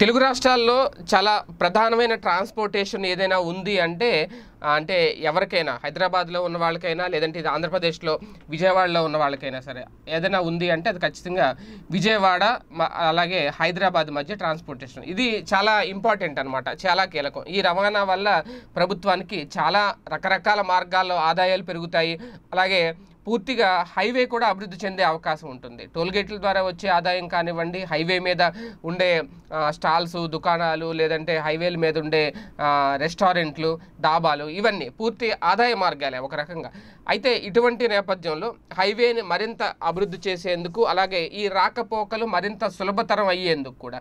తెలుగు రాష్ట్రాల్లో చాలా ప్రధానమైన ట్రాన్స్పోర్టేషన్ ఏదైనా ఉంది అంటే అంటే ఎవరికైనా హైదరాబాద్లో ఉన్న వాళ్ళకైనా లేదంటే ఇది ఆంధ్రప్రదేశ్లో విజయవాడలో ఉన్న వాళ్ళకైనా సరే ఏదైనా ఉంది అంటే అది ఖచ్చితంగా విజయవాడ అలాగే హైదరాబాద్ మధ్య ట్రాన్స్పోర్టేషన్ ఇది చాలా ఇంపార్టెంట్ అనమాట చాలా కీలకం ఈ రవాణా వల్ల ప్రభుత్వానికి చాలా రకరకాల మార్గాల్లో ఆదాయాలు పెరుగుతాయి అలాగే పూర్తిగా హైవే కూడా అభివృద్ధి చెందే అవకాశం ఉంటుంది టోల్గేట్ల ద్వారా వచ్చే ఆదాయం కానివ్వండి హైవే మీద ఉండే స్టాల్స్ దుకాణాలు లేదంటే హైవేల మీద ఉండే రెస్టారెంట్లు డాబాలు ఇవన్నీ పూర్తి ఆదాయ మార్గాలే ఒక రకంగా అయితే ఇటువంటి నేపథ్యంలో హైవేని మరింత అభివృద్ధి చేసేందుకు అలాగే ఈ రాకపోకలు మరింత సులభతరం అయ్యేందుకు కూడా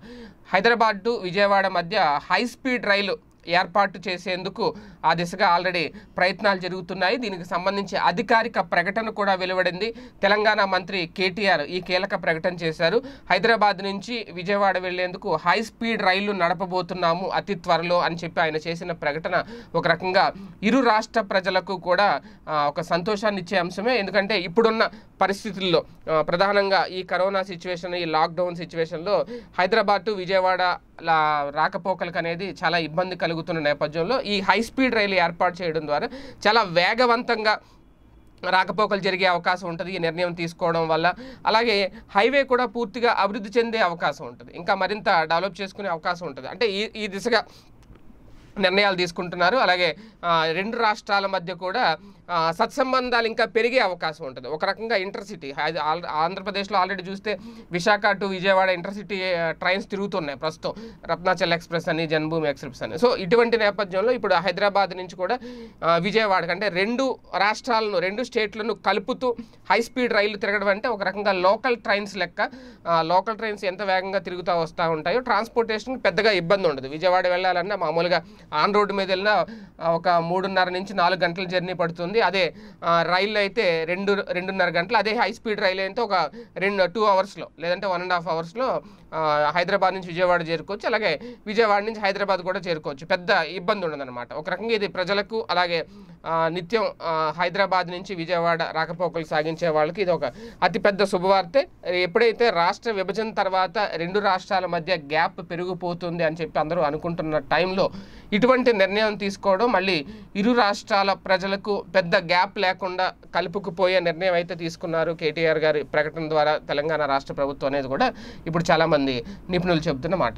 హైదరాబాద్ టు విజయవాడ మధ్య హై స్పీడ్ రైలు ఏర్పాటు చేసేందుకు ఆ దిశగా ఆల్రెడీ ప్రయత్నాలు జరుగుతున్నాయి దీనికి సంబంధించి అధికారిక ప్రకటన కూడా వెలువడింది తెలంగాణ మంత్రి కేటీఆర్ ఈ కీలక ప్రకటన చేశారు హైదరాబాద్ నుంచి విజయవాడ వెళ్లేందుకు హై స్పీడ్ రైళ్లు నడపబోతున్నాము అతి త్వరలో అని చెప్పి ఆయన చేసిన ప్రకటన ఒక రకంగా ఇరు రాష్ట్ర ప్రజలకు కూడా ఒక సంతోషాన్ని ఇచ్చే అంశమే ఎందుకంటే ఇప్పుడున్న పరిస్థితుల్లో ప్రధానంగా ఈ కరోనా సిచ్యువేషన్ ఈ లాక్డౌన్ సిచ్యువేషన్లో హైదరాబాద్ టు విజయవాడ రాకపోకలకు అనేది చాలా ఇబ్బంది కలుగుతున్న నేపథ్యంలో ఈ హై స్పీడ్ రైలు ఏర్పాటు చేయడం ద్వారా చాలా వేగవంతంగా రాకపోకలు జరిగే అవకాశం ఉంటుంది ఈ నిర్ణయం తీసుకోవడం వల్ల అలాగే హైవే కూడా పూర్తిగా అభివృద్ధి చెందే అవకాశం ఉంటుంది ఇంకా మరింత డెవలప్ చేసుకునే అవకాశం ఉంటుంది అంటే ఈ ఈ దిశగా నిర్ణయాలు తీసుకుంటున్నారు అలాగే రెండు రాష్ట్రాల మధ్య కూడా సత్సంబంధాలు ఇంకా పెరిగే అవకాశం ఉంటుంది ఒక రకంగా ఇంటర్సిటీ ఆంధ్రప్రదేశ్లో ఆల్రెడీ చూస్తే Visakha to Vijayawada intercity trains తిరుగుతున్నాయి ప్రస్తుతం రత్నాచల్ ఎక్స్ప్రెస్ అని జన్మభూమి ఎక్స్ప్రెస్ అని సో ఇటువంటి నేపథ్యంలో ఇప్పుడు హైదరాబాద్ నుంచి కూడా విజయవాడ కంటే రెండు రాష్ట్రాలను రెండు స్టేట్లను కలుపుతూ హై స్పీడ్ రైళ్లు తిరగడం అంటే ఒక రకంగా లోకల్ ట్రైన్స్ లెక్క లోకల్ ట్రైన్స్ ఎంత వేగంగా తిరుగుతూ వస్తూ ఉంటాయో ట్రాన్స్పోర్టేషన్ పెద్దగా ఇబ్బంది ఉండదు విజయవాడ వెళ్ళాలన్నా మామూలుగా ఆన్ రోడ్డు మీద వెళ్ళినా ఒక మూడున్నర నుంచి నాలుగు గంటల జర్నీ పడుతుంది ఉంటుంది అదే రైల్ అయితే రెండు రెండున్నర గంటలు అదే హై స్పీడ్ రైలు అయితే ఒక రెండు టూ అవర్స్లో లేదంటే వన్ అండ్ హాఫ్ అవర్స్లో హైదరాబాద్ నుంచి విజయవాడ చేరుకోవచ్చు అలాగే విజయవాడ నుంచి హైదరాబాద్ కూడా చేరుకోవచ్చు పెద్ద ఇబ్బంది అనమాట ఒక రకంగా ఇది ప్రజలకు అలాగే నిత్యం హైదరాబాద్ నుంచి విజయవాడ రాకపోకలు సాగించే వాళ్ళకి ఇది ఒక అతిపెద్ద శుభవార్తే ఎప్పుడైతే రాష్ట్ర విభజన తర్వాత రెండు రాష్ట్రాల మధ్య గ్యాప్ పెరిగిపోతుంది అని చెప్పి అందరూ అనుకుంటున్న టైంలో ఇటువంటి నిర్ణయం తీసుకోవడం మళ్ళీ ఇరు రాష్ట్రాల ప్రజలకు పెద్ద గ్యాప్ లేకుండా కలుపుకుపోయే నిర్ణయం అయితే తీసుకున్నారు కేటీఆర్ గారి ప్రకటన ద్వారా తెలంగాణ రాష్ట్ర ప్రభుత్వం అనేది కూడా ఇప్పుడు చాలామంది నిపుణులు చెబుతున్న మాట